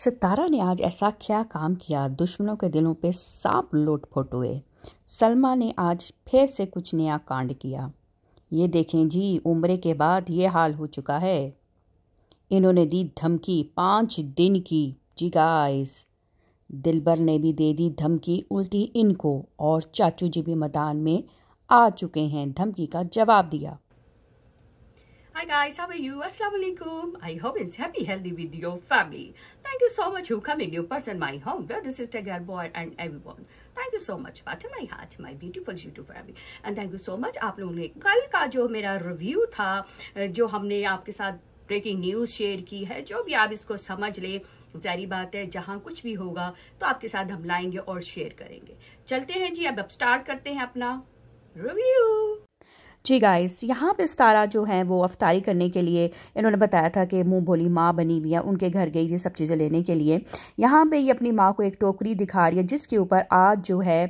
सितारा ने आज ऐसा क्या काम किया दुश्मनों के दिलों पे सांप लोट फोट हुए सलमा ने आज फिर से कुछ नया कांड किया ये देखें जी उम्र के बाद ये हाल हो चुका है इन्होंने दी धमकी पाँच दिन की जी गाइस दिलबर ने भी दे दी धमकी उल्टी इनको और चाचू जी भी मैदान में आ चुके हैं धमकी का जवाब दिया Hi guys, how are you? Assalamualaikum. I hope it's happy, healthy with your family. Thank you so much for coming, new person, my home, brother, sister, girl, boy, and everyone. Thank you so much, but my heart, my beautiful YouTube family. And thank you so much आप लोगों ने कल का जो मेरा review था जो हमने आपके साथ ब्रेकिंग न्यूज शेयर की है जो भी आप इसको समझ ले जारी बात है जहां कुछ भी होगा तो आपके साथ हम लाएंगे और शेयर करेंगे चलते हैं जी अब अब स्टार्ट करते हैं अपना रिव्यू जी गाइस यहाँ पे सितारा जो है वो अफ्तारी करने के लिए इन्होंने बताया था कि मुँह बोली माँ बनी हुई है उनके घर गई थी सब चीज़ें लेने के लिए यहाँ पे ये अपनी माँ को एक टोकरी दिखा रही है जिसके ऊपर आज जो है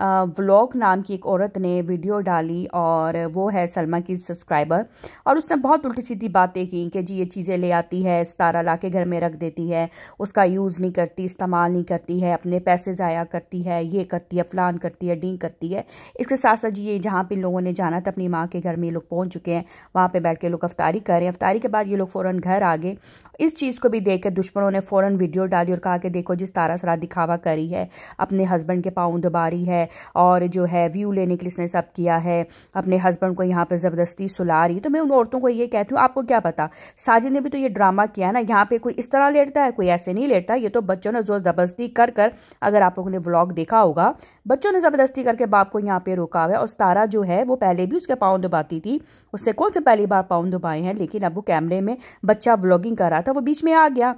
व्लॉग नाम की एक औरत ने वीडियो डाली और वो है सलमा की सब्सक्राइबर और उसने बहुत उल्टी सीधी बातें की कि जी ये चीज़ें ले आती है सितारा ला के घर में रख देती है उसका यूज़ नहीं करती इस्तेमाल नहीं करती है अपने पैसे ज़ाया करती है ये करती है फ़लान करती है डिंग करती है इसके साथ साथ जी ये जहाँ पर लोगों ने जाना था अपनी माँ के घर में ये लोग पहुँच चुके हैं वहाँ पर बैठ के लोग अफ्तारी करें अफ्तारी के बाद ये लोग फ़ौर घर आ गए इस चीज़ को भी देख कर दुश्मनों ने फ़ौर वीडियो डाली और कहा कि देखो जिस तारा सरा दिखावा करी है अपने हस्बैंड के पाँव दबा रही है है और जो है व्यू लेने के लिए इसने सब किया है अपने हस्बैंड को यहाँ पर ज़बरदस्ती सुला रही तो मैं उन औरतों को ये कहती हूँ आपको क्या पता साजिद ने भी तो ये ड्रामा किया है ना यहाँ पर कोई इस तरह लेटता है कोई ऐसे नहीं लेटता ये तो बच्चों ने जो ज़बरदस्ती कर कर अगर आप लोगों ने व्लॉग देखा होगा बच्चों ने ज़बरदस्ती करके बाप को यहाँ पर रोका हुआ है और तारा जो है वो पहले भी उसके पाँव दबाती थी उसने कौन से पहली बार पाँव दबाए हैं लेकिन अब वो कैमरे में बच्चा व्लॉगिंग कर रहा था वो बीच में आ गया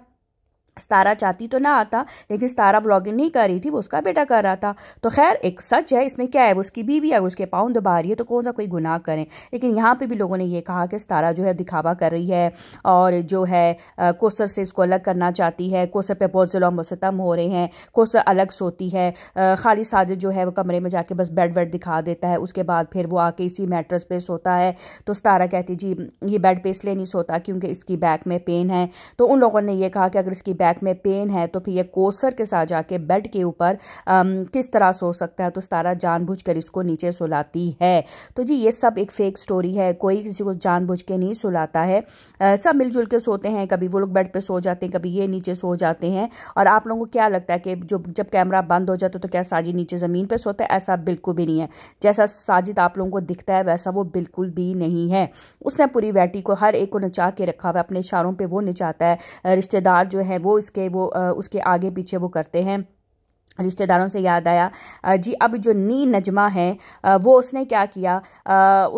सतारा चाहती तो ना आता लेकिन सतारा व्लॉगिंग नहीं कर रही थी वो उसका बेटा कर रहा था तो खैर एक सच है इसमें क्या है वो उसकी बीवी अगर उसके पाँव दबा रही है तो कौन सा कोई गुनाह करें लेकिन यहाँ पे भी लोगों ने ये कहा कि सतारा जो है दिखावा कर रही है और जो है कोसर से इसको अलग करना चाहती है कोसर पर बहुत जुलम वसतम हो रहे हैं कोसर अलग सोती है खाली साजिद जो है वो कमरे में जाके बस बेड वेड दिखा देता है उसके बाद फिर वो आके इसी मेट्रस पर सोता है तो सतारा कहती जी ये बेड पे इसलिए नहीं सोता क्योंकि इसकी बैक में पेन है तो उन लोगों ने यह कहा कि अगर इसकी बैक में पेन है तो फिर ये कोसर के साथ जाके बेड के ऊपर किस तरह सो सकता है तो सितारा जानबूझकर इसको नीचे सुलाती है तो जी ये सब एक फेक स्टोरी है कोई किसी को जानबूझ के नहीं सुलाता है आ, सब मिलजुल के सोते हैं कभी वो लोग बेड पर सो जाते हैं कभी ये नीचे सो जाते हैं और आप लोगों को क्या लगता है कि जो जब कैमरा बंद हो जाता है तो क्या साजिद नीचे ज़मीन पर सोता है ऐसा बिल्कुल भी नहीं है जैसा साजिद आप लोगों को दिखता है वैसा वो बिल्कुल भी नहीं है उसने पूरी वैटी को हर एक को नचा के रखा हुआ है अपने इशारों पर वो नचाता है रिश्तेदार जो है वो इसके वो उसके आगे पीछे वो करते हैं रिश्तेदारों से याद आया जी अब जो नी नजमा है वो उसने क्या किया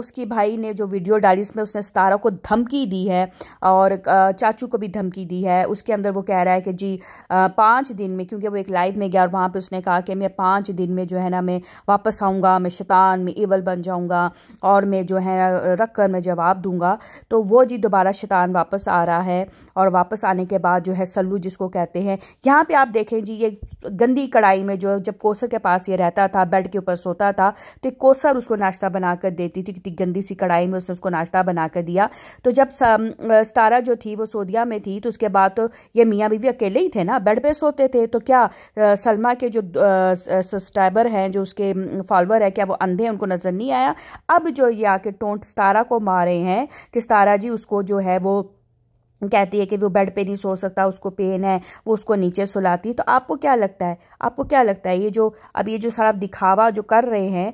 उसकी भाई ने जो वीडियो डाली इसमें उसने सितारा को धमकी दी है और चाचू को भी धमकी दी है उसके अंदर वो कह रहा है कि जी पाँच दिन में क्योंकि वो एक लाइव में गया और वहाँ पे उसने कहा कि मैं पाँच दिन में जो है ना मैं वापस आऊँगा मैं शैतान में एवल बन जाऊँगा और मैं जो है रख कर मैं जवाब दूँगा तो वो जी दोबारा शैतान वापस आ रहा है और वापस आने के बाद जो है सल्लू जिसको कहते हैं यहाँ पर आप देखें जी ये गंदी कड़ा लड़ाई में जो जब कोसर के पास ये रहता था बेड के ऊपर सोता था तो एक कोसर उसको नाश्ता बनाकर देती थी कितनी गंदी सी कढ़ाई में उसने उसको नाश्ता बनाकर दिया तो जब सतारा जो थी वो सोदिया में थी तो उसके बाद तो ये मियाँ बीवी अकेले ही थे ना बेड पर सोते थे तो क्या सलमा के जो सब्सक्राइबर हैं जो उसके फॉलोअर है क्या वो अंधे हैं उनको नज़र नहीं आया अब जो ये आके टोंट सतारा को मारे हैं कि सतारा जी उसको जो है वो कहती है कि वो बेड पे नहीं सो सकता उसको पेन है वो उसको नीचे सुलाती तो आपको क्या लगता है आपको क्या लगता है ये जो अब ये जो सारा दिखावा जो कर रहे हैं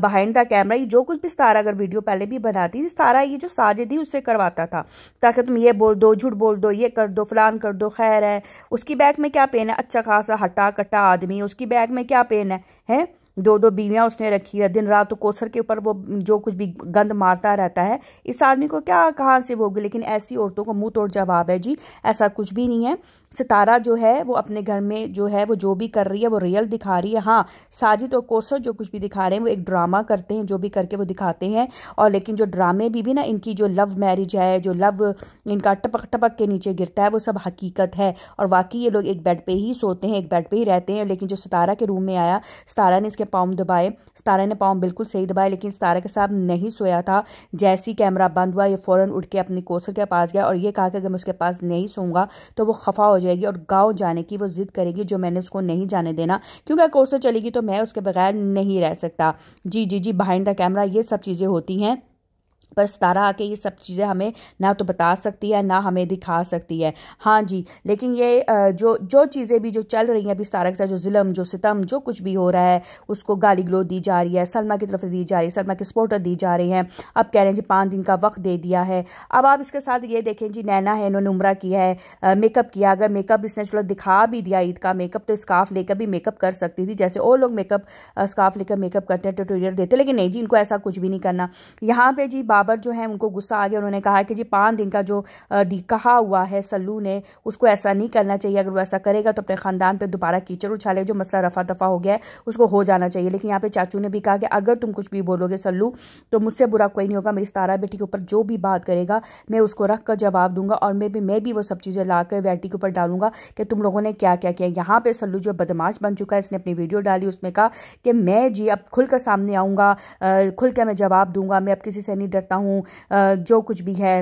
बिहाइंड द कैमरा ये जो कुछ भी सारा अगर वीडियो पहले भी बनाती थी सारा ये जो साजिद ही उससे करवाता था ताकि तुम ये बोल दो झूठ बोल दो ये कर दो फलान कर दो खैर है उसकी बैग में क्या पेन है अच्छा खासा हटा कट्टा आदमी उसकी बैग में क्या पेन है है दो दो बीवियाँ उसने रखी है दिन रात तो कोसर के ऊपर वो जो कुछ भी गंद मारता रहता है इस आदमी को क्या कहाँ से वो होगी लेकिन ऐसी औरतों को मुंह तोड़ जवाब है जी ऐसा कुछ भी नहीं है सितारा जो है वो अपने घर में जो है वो जो भी कर रही है वो रियल दिखा रही है हाँ साजिद और कोसर जो कुछ भी दिखा रहे हैं वो एक ड्रामा करते हैं जो भी करके वो दिखाते हैं और लेकिन जो ड्रामे भी भी ना इनकी जो लव मैरिज है जो लव इनका टपक टपक के नीचे गिरता है वो सब हकीकत है और वाकई ये लोग एक बेड पर ही सोते हैं एक बेड पर ही रहते हैं लेकिन जो सितारा के रूम में आया सितारा ने उसके पाँव दबाए सतारा ने पाँव बिल्कुल सही दबाए लेकिन सतारा के साथ नहीं सोया था जैसे ही कैमरा बंद हुआ ये फ़ौरन उठ के अपनी कोसर के पास गया और ये कहा कि अगर मैं उसके पास नहीं सोऊंगा तो वो खफा हो जाएगी और गाँव जाने की वो ज़िद करेगी जो मैंने उसको नहीं जाने देना क्योंकि कोसर चलेगी तो मैं उसके बगैर नहीं रह सकता जी जी जी बिहाइंड द कैमरा ये सब चीज़ें होती हैं पर सितारा आके ये सब चीज़ें हमें ना तो बता सकती है ना हमें दिखा सकती है हाँ जी लेकिन ये जो जो चीज़ें भी जो चल रही हैं अभी सितारा के साथ जो जुल्म जो सितम जो कुछ भी हो रहा है उसको गाली ग्लो दी जा रही है सलमा की तरफ से दी जा रही है सलमा की सपोर्टर दी जा रही है अब कह रहे हैं जी पाँच दिन का वक्त दे दिया है अब आप इसके साथ ये देखें जी नैना है इन्होंने उम्र किया है मेकअप किया अगर मेकअप इसने चलो दिखा भी दिया ईद का मेकअप तो स्काफ लेकर भी मेकअप कर सकती थी जैसे और लोग मेकअप स्काफ लेकर मेकअप करते हैं ट्यूटोरियल देते लेकिन नहीं जी इनको ऐसा कुछ भी नहीं करना यहाँ पर जी बात बाबर जो है उनको गुस्सा आ गया उन्होंने कहा कि जी पाँच दिन का जो कहा हुआ है सल्लू ने उसको ऐसा नहीं करना चाहिए अगर वो ऐसा करेगा तो अपने ख़ानदान पर दोबारा कीचड़ उछाले जो मसला रफा दफ़ा हो गया है उसको हो जाना चाहिए लेकिन यहाँ पर चाचू ने भी कहा कि अगर तुम कुछ भी बोलोगे सल्लू तो मुझसे बुरा कोई नहीं होगा मेरी तारा बेटी के ऊपर जो भी बात करेगा मैं उसको रख कर जवाब दूंगा और मैं भी मैं भी वो सब चीज़ें ला कर बेटी के ऊपर डालूंगा कि तुम लोगों ने क्या क्या किया यहाँ पर सल्लू जो बदमाश बन चुका है इसने अपनी वीडियो डाली उसमें कहा कि मैं जी अब खुल कर सामने आऊँगा खुल कर मैं जवाब दूंगा मैं अब किसी से नहीं डरता करता हूँ जो कुछ भी है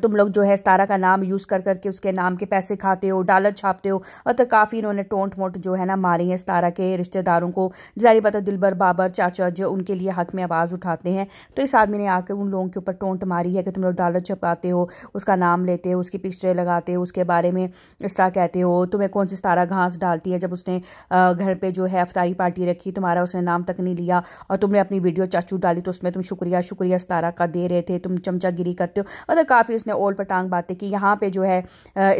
तुम लोग जो है सतारा का नाम यूज़ कर करके उसके नाम के पैसे खाते हो डालर छापते हो मतलब तो काफ़ी इन्होंने टोंट मोट जो है ना मारी है सतारा के रिश्तेदारों को जारी पता दिलबर बाबर चाचा जो उनके लिए हक में आवाज़ उठाते हैं तो इस आदमी ने आकर उन लोगों के ऊपर टोंट मारी है कि तुम लोग डालर छपाते हो उसका नाम लेते हो उसकी पिक्चरें लगाते हो उसके बारे में इस तरह कहते हो तुम्हें कौन सी सतारा घास डालती है जब उसने घर पर जो है अफतारी पार्टी रखी तुम्हारा उसने नाम तक नहीं लिया और तुमने अपनी वीडियो चाचू डाली तो उसमें तुम शुक्रिया शुक्रिया सतारा का दे रहे थे तुम चमचागिरी करते हो मतलब तो काफ़ी इसने ओल पटांग बातें की यहाँ पे जो है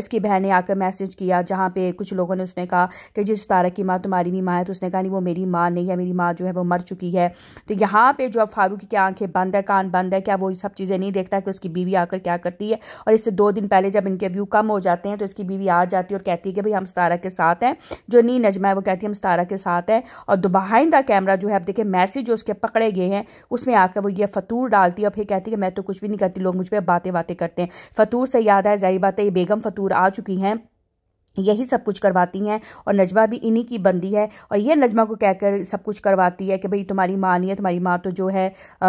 इसकी बहन ने आकर मैसेज किया जहाँ पे कुछ लोगों ने उसने कहा कि जिस तारा की माँ तुम्हारी भी माँ है तो उसने कहा नहीं वो मेरी माँ नहीं है मेरी माँ जो है वो मर चुकी है तो यहाँ पे जो अब फारूक की आंखें बंद है कान बंद है क्या वो सब चीज़ें नहीं देखता कि उसकी बीवी आकर क्या करती है और इससे दो दिन पहले जब इनके व्यू कम हो जाते हैं तो इसकी बीवी आ जाती है और कहती है कि भाई हम तारा के साथ हैं जो नी नजमा है वो कहती है हम सतारा के साथ हैं और द कैमरा जो है अब देखिए मैसेज जो उसके पकड़े गए हैं उसमें आकर वो ये फतूर डालती है और फिर कहती है कि मैं तो कुछ भी नहीं करती लोग मुझ पर बातें बातें करते करते हैं फतूर से याद है जारी बात है ये बेगम फतूर आ चुकी हैं यही सब कुछ करवाती हैं और नजमा भी इन्हीं की बंदी है और यह नजमा को कहकर सब कुछ करवाती है कि भाई तुम्हारी माँ नहीं है तुम्हारी माँ तो जो है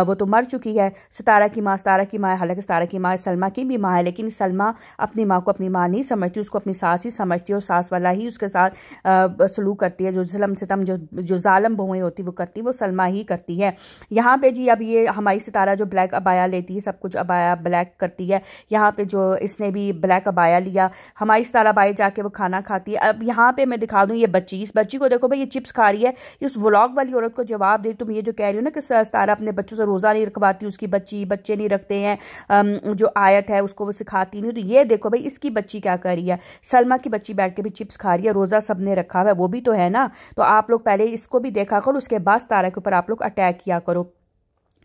वो तो मर चुकी है सतारा की माँ सतारा की माँ हालांकि सतारा की माँ सलमा की भी माँ है लेकिन सलमा अपनी माँ को अपनी माँ नहीं समझती उसको अपनी सास ही समझती है और सास वाला ही उसके साथ सलूक करती है जो जलम सितम जो जो ालम बहुएँ होती वो करती वो सलमा ही करती है यहाँ पर जी अब ये हमारी सितारा जो ब्लैक अबाया लेती है सब कुछ अबाया ब्लैक करती है यहाँ पर जो इसने भी ब्लैक अबाया लिया हमारी सितारा बाई जाके वो खाना खाती है अब यहाँ पे मैं दिखा दूँ ये बच्ची इस बच्ची को देखो भाई ये चिप्स खा रही है इस व्लॉग वाली औरत को जवाब दे तुम ये जो कह रही हो ना कि सारा अपने बच्चों से रोज़ा नहीं रखवाती उसकी बच्ची बच्चे नहीं रखते हैं जो आयत है उसको वो सिखाती नहीं तो ये देखो भाई इसकी बच्ची क्या कर रही है सलमा की बच्ची बैठ के भी चिप्स खा रही है रोज़ा सब ने रखा हुआ है वो भी तो है ना तो आप लोग पहले इसको भी देखा करो उसके बाद तारा के ऊपर आप लोग अटैक किया करो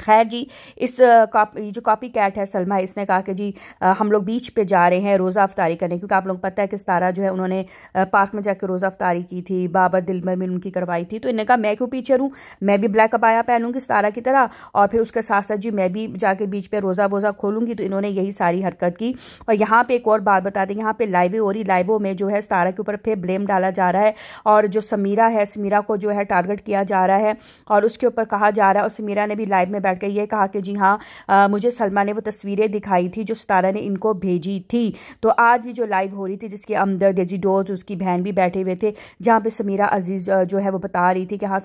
खैर जी इस कॉपी जो कॉपी कैट है सलमा इसने कहा कि जी आ, हम लोग बीच पे जा रहे हैं रोज़ा अफ्तारी करने क्योंकि आप लोग पता है कि सतारा जो है उन्होंने पार्क में जाकर रोज़ा अफ्तारी की थी बाबर दिलमर में उनकी करवाई थी तो इन्होंने कहा मैं क्यों पीछे रहूँ मैं भी ब्लैक अबाया पहनूंगी सतारा की तरह और फिर उसके साथ साथ जी मैं भी जाके बीच पर रोज़ा वोज़ा खोलूँगी तो इन्होंने यही सारी हरकत की और यहाँ पर एक और बात बता दें यहाँ पर लाइवे हो रही लाइवों में जो है सतारा के ऊपर फिर ब्लेम डाला जा रहा है और जो समीरा है समीरा को जो है टारगेट किया जा रहा है और उसके ऊपर कहा जा रहा है और समीरा ने भी लाइव में बैठ कर ये कहा कि जी हाँ मुझे सलमा ने वो तस्वीरें दिखाई थी जो सितारा ने इनको भेजी थी तो आज भी जो लाइव हो रही थी जिसके अंदर डेजी डोज उसकी बहन भी बैठे हुए थे जहाँ पर समीरा अजीज़ जो है वो बता रही थी कि हाँ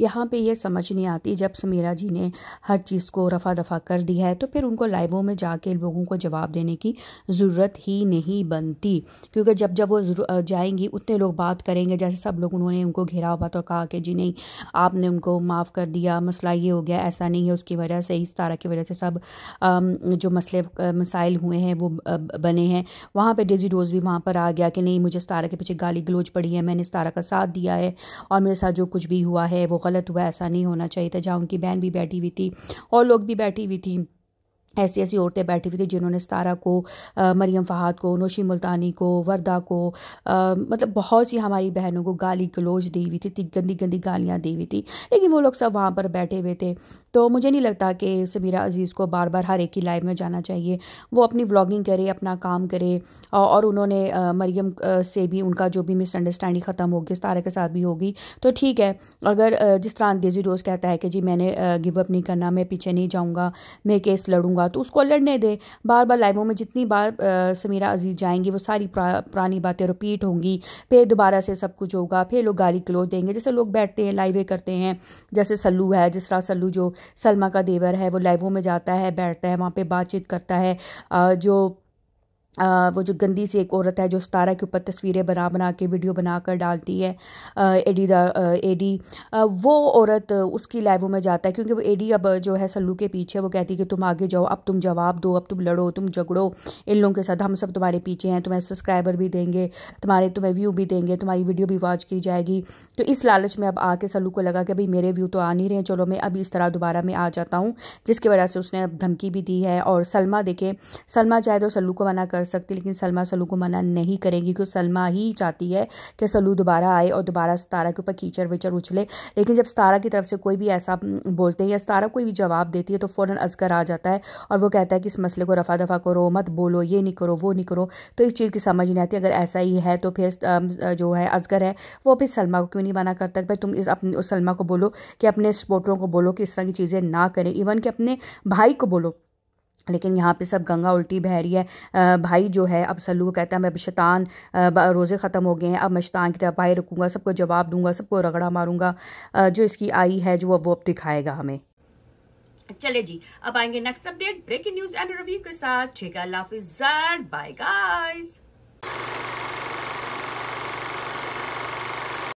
यहाँ पे ये समझ नहीं आती जब समीरा जी ने हर चीज़ को रफा दफा कर दिया है तो फिर उनको लाइवों में जाके लोगों को जवाब देने की ज़रूरत ही नहीं बनती क्योंकि जब जब वो जाएंगी उतने लोग बात करेंगे जैसे सब लोग उन्होंने उनको घेरा हुआ तो कहा कि जी नहीं आपने उनको माफ़ कर दिया मसला ये हो गया ऐसा नहीं है उसकी वजह से इस तारा की वजह से सब जो मसले मसाइल हुए हैं वो बने हैं वहाँ पर डेजी डोज भी वहाँ पर आ गया कि नहीं मुझे इस तारा के पीछे गाली गलोच पड़ी है मैंने इस तारा का साथ दिया है और मेरे साथ जो कुछ भी हुआ है वो गलत हुआ ऐसा नहीं होना चाहिए था जहाँ उनकी बहन भी बैठी हुई थी और लोग भी बैठी हुई थी ऐसी ऐसी औरतें बैठी हुई थी जिन्होंने सतारा को मरियम फ़हाद को नोशी मुल्तानी को वर्दा को आ, मतलब बहुत सी हमारी बहनों को गाली गलोच दी हुई थी गंदी गंदी गालियाँ दी हुई थी लेकिन वो लोग सब वहाँ पर बैठे हुए थे तो मुझे नहीं लगता कि समीरा अज़ीज़ को बार बार हर एक ही लाइव में जाना चाहिए वो अपनी व्लॉगिंग करे अपना काम करे और उन्होंने मरियम से भी उनका जो भी मिसअंडरस्टैंडिंग ख़त्म होगी सतारा के साथ भी होगी तो ठीक है अगर जिस तरह डेजी रोज़ कहता है कि जी मैंने गिवअप नहीं करना मैं पीछे नहीं जाऊँगा मैं केस लड़ूँगा दूंगा तो उसको लड़ने दे बार बार लाइवों में जितनी बार समीरा अजीज़ जाएंगी वो सारी पुरानी बातें रिपीट होंगी फिर दोबारा से सब कुछ होगा फिर लोग गाली क्लोज देंगे जैसे लोग बैठते हैं लाइवें करते हैं जैसे सल्लू है जिस तरह सल्लू जो सलमा का देवर है वो लाइवों में जाता है बैठता है वहाँ पर बातचीत करता है जो आ, वो जो गंदी सी एक औरत है जो सतारा के ऊपर तस्वीरें बना बना के वीडियो बना कर डालती है आ, एडी दा आ, एडी वो औरत उसकी लाइवों में जाता है क्योंकि वो एडी अब जो है सल्लू के पीछे वो कहती है कि तुम आगे जाओ अब तुम जवाब दो अब तुम लड़ो तुम झगड़ो इन लोगों के साथ हम सब तुम्हारे पीछे हैं तुम्हें सब्सक्राइबर भी देंगे तुम्हारे तुम्हें व्यू भी देंगे तुम्हारी वीडियो भी वॉच की जाएगी तो इस लालच में अब आके सल्लू को लगा कि भाई मेरे व्यू तो आ नहीं रहे चलो मैं अभी इस तरह दोबारा मैं आ जाता हूँ जिसकी वजह से उसने अब धमकी भी दी है और सलमा देखें सलमा चाहे तो सल्लू को मना कर कर सकती लेकिन सलमा सलू को मना नहीं करेंगी क्योंकि सलमा ही चाहती है कि सलू दोबारा आए और दोबारा सतारा के ऊपर कीचड़ विचड़ उछले लेकिन जब सतारा की तरफ से कोई भी ऐसा बोलते हैं या सतारा कोई भी जवाब देती है तो फ़ौरन असगर आ जाता है और वो कहता है कि इस मसले को रफा दफ़ा करो मत बोलो ये नहीं करो वो नहीं करो तो इस चीज़ की समझ नहीं आती अगर ऐसा ही है तो फिर जो है असगर है वो फिर सलमा को क्यों नहीं मना करता भाई तुम इस अपने उस सलमा को बोलो कि अपने सपोर्टरों को बोलो कि इस तरह की चीज़ें ना करें इवन कि अपने भाई को बोलो लेकिन यहाँ पे सब गंगा उल्टी बह रही है भाई जो है अब सल्लू कहता है मैं अब शैतान रोज़े ख़त्म हो गए हैं अब मैं शैतान की तरफ भाई रुकूँगा सबको जवाब दूंगा सबको रगड़ा मारूंगा जो इसकी आई है जो वो अब दिखाएगा हमें चले जी अब आएंगे next update breaking news and review के साथ बाय